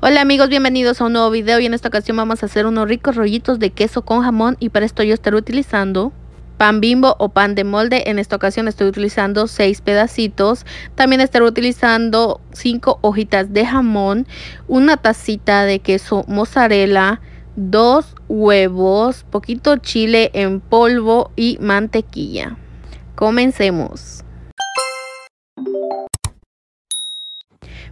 Hola amigos, bienvenidos a un nuevo video y en esta ocasión vamos a hacer unos ricos rollitos de queso con jamón y para esto yo estaré utilizando pan bimbo o pan de molde. En esta ocasión estoy utilizando 6 pedacitos. También estaré utilizando 5 hojitas de jamón, una tacita de queso mozzarella, 2 huevos, poquito chile en polvo y mantequilla. Comencemos.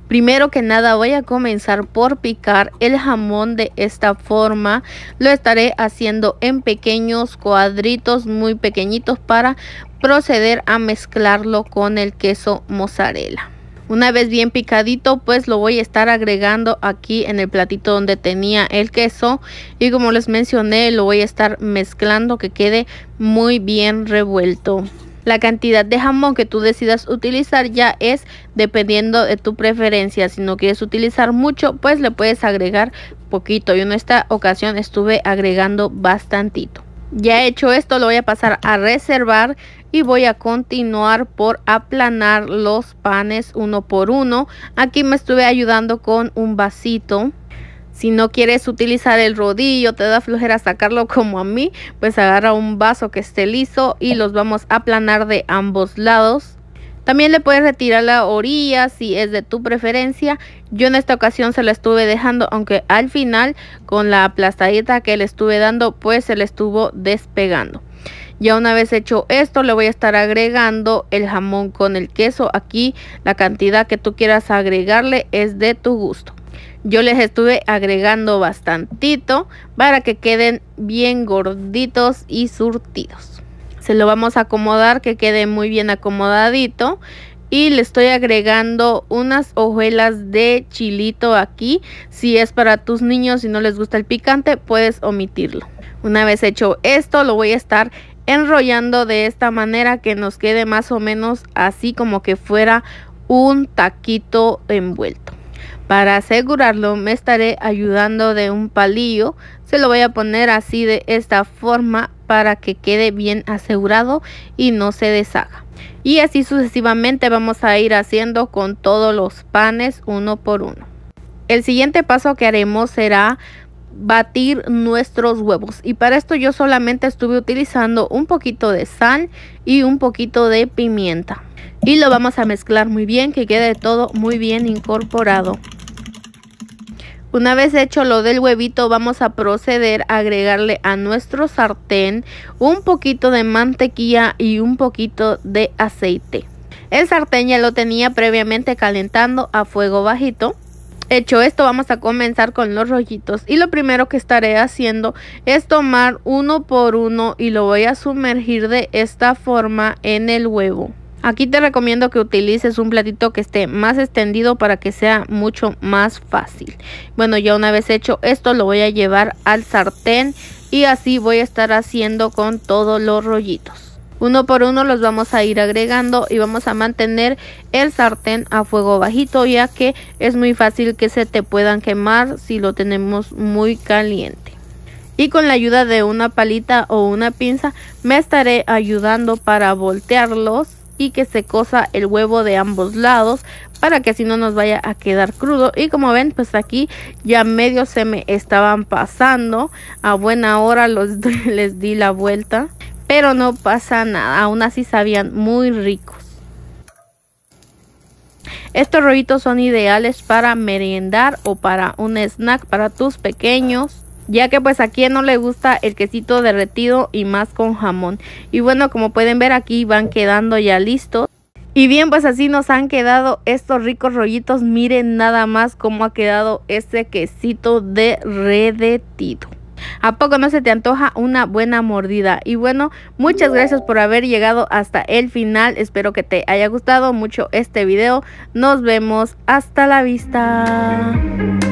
Primero que nada voy a comenzar por picar el jamón de esta forma. Lo estaré haciendo en pequeños cuadritos muy pequeñitos para proceder a mezclarlo con el queso mozzarella. Una vez bien picadito, pues lo voy a estar agregando aquí en el platito donde tenía el queso. Y como les mencioné, lo voy a estar mezclando que quede muy bien revuelto. La cantidad de jamón que tú decidas utilizar ya es dependiendo de tu preferencia. Si no quieres utilizar mucho, pues le puedes agregar poquito. Yo en esta ocasión estuve agregando bastantito. Ya hecho esto, lo voy a pasar a reservar y voy a continuar por aplanar los panes uno por uno. Aquí me estuve ayudando con un vasito. Si no quieres utilizar el rodillo, te da flojera sacarlo como a mí, pues agarra un vaso que esté liso y los vamos a aplanar de ambos lados. También le puedes retirar la orilla si es de tu preferencia. Yo en esta ocasión se la estuve dejando, aunque al final con la aplastadita que le estuve dando, pues se le estuvo despegando. Ya una vez hecho esto, le voy a estar agregando el jamón con el queso. Aquí la cantidad que tú quieras agregarle es de tu gusto yo les estuve agregando bastantito para que queden bien gorditos y surtidos. Se lo vamos a acomodar que quede muy bien acomodadito. Y le estoy agregando unas hojuelas de chilito aquí. Si es para tus niños y no les gusta el picante, puedes omitirlo. Una vez hecho esto, lo voy a estar enrollando de esta manera que nos quede más o menos así como que fuera un taquito envuelto. Para asegurarlo me estaré ayudando de un palillo, se lo voy a poner así de esta forma para que quede bien asegurado y no se deshaga. Y así sucesivamente vamos a ir haciendo con todos los panes uno por uno. El siguiente paso que haremos será batir nuestros huevos y para esto yo solamente estuve utilizando un poquito de sal y un poquito de pimienta y lo vamos a mezclar muy bien que quede todo muy bien incorporado una vez hecho lo del huevito vamos a proceder a agregarle a nuestro sartén un poquito de mantequilla y un poquito de aceite el sartén ya lo tenía previamente calentando a fuego bajito Hecho esto, vamos a comenzar con los rollitos. Y lo primero que estaré haciendo es tomar uno por uno y lo voy a sumergir de esta forma en el huevo. Aquí te recomiendo que utilices un platito que esté más extendido para que sea mucho más fácil. Bueno, ya una vez hecho esto lo voy a llevar al sartén y así voy a estar haciendo con todos los rollitos. Uno por uno los vamos a ir agregando y vamos a mantener el sartén a fuego bajito ya que es muy fácil que se te puedan quemar si lo tenemos muy caliente. Y con la ayuda de una palita o una pinza me estaré ayudando para voltearlos y que se cosa el huevo de ambos lados para que así no nos vaya a quedar crudo y como ven pues aquí ya medio se me estaban pasando a buena hora los les di la vuelta pero no pasa nada, aún así sabían muy ricos. Estos rollitos son ideales para merendar o para un snack para tus pequeños. Ya que pues a quien no le gusta el quesito derretido y más con jamón. Y bueno, como pueden ver aquí van quedando ya listos. Y bien, pues así nos han quedado estos ricos rollitos. Miren nada más cómo ha quedado este quesito derretido. ¿A poco no se te antoja una buena mordida? Y bueno, muchas gracias por haber llegado hasta el final. Espero que te haya gustado mucho este video. Nos vemos. Hasta la vista.